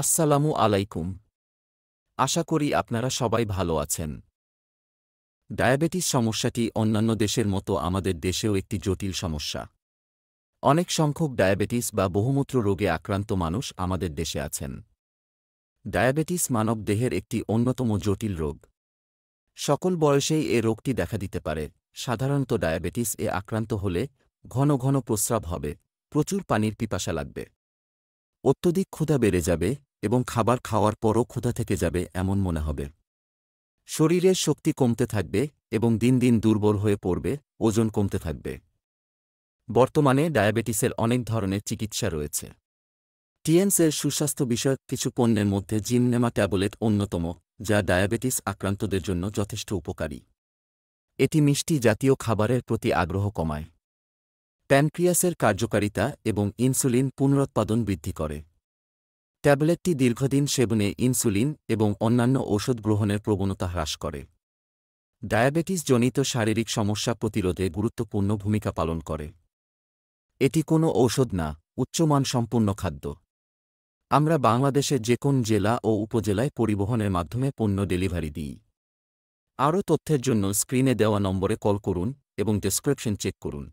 আসসালামু আলাইকুম আশা করি আপনারা সবাই ভালো আছেন ডায়াবেটিস সমস্যাটি অন্যান্য দেশের মতো আমাদের দেশেও একটি জটিল সমস্যা অনেক সংখ্যক ডায়াবেটিস বা বহুমূত্র রোগে আক্রান্ত মানুষ আমাদের দেশে আছেন ডায়াবেটিস মানব দেহের একটি অন্যতম জটিল রোগ সকল বয়সেই এ রোগটি দেখা দিতে পারে সাধারণত ডায়াবেটিস এ আক্রান্ত হলে ঘন ঘন প্রস্রাব হবে প্রচুর পানির পিপাসা লাগবে অত্যধিক ক্ষুধা বেড়ে যাবে এবং খাবার খাওয়ার পরও ক্ষুধা থেকে যাবে এমন মনে হবে শরীরের শক্তি কমতে থাকবে এবং দিন দিন দুর্বল হয়ে পড়বে ওজন কমতে থাকবে বর্তমানে ডায়াবেটিসের অনেক ধরনের চিকিৎসা রয়েছে টিএনসের সুস্বাস্থ্য বিষয়ক কিছু পণ্যের মধ্যে জিমনেমা ট্যাবলেট অন্যতম যা ডায়াবেটিস আক্রান্তদের জন্য যথেষ্ট উপকারী এটি মিষ্টি জাতীয় খাবারের প্রতি আগ্রহ কমায় প্যানক্রিয়াসের কার্যকারিতা এবং ইনসুলিন পুনরুৎপাদন বৃদ্ধি করে ট্যাবলেটটি দীর্ঘদিন সেবনে ইনসুলিন এবং অন্যান্য ওষুধ গ্রহণের প্রবণতা হ্রাস করে ডায়াবেটিসজনিত শারীরিক সমস্যা প্রতিরোধে গুরুত্বপূর্ণ ভূমিকা পালন করে এটি কোনো ঔষধ না উচ্চমানসম্পন্ন খাদ্য আমরা বাংলাদেশের যে কোন জেলা ও উপজেলায় পরিবহনের মাধ্যমে পণ্য ডেলিভারি দিই আরও তথ্যের জন্য স্ক্রিনে দেওয়া নম্বরে কল করুন এবং ডেসক্রিপশন চেক করুন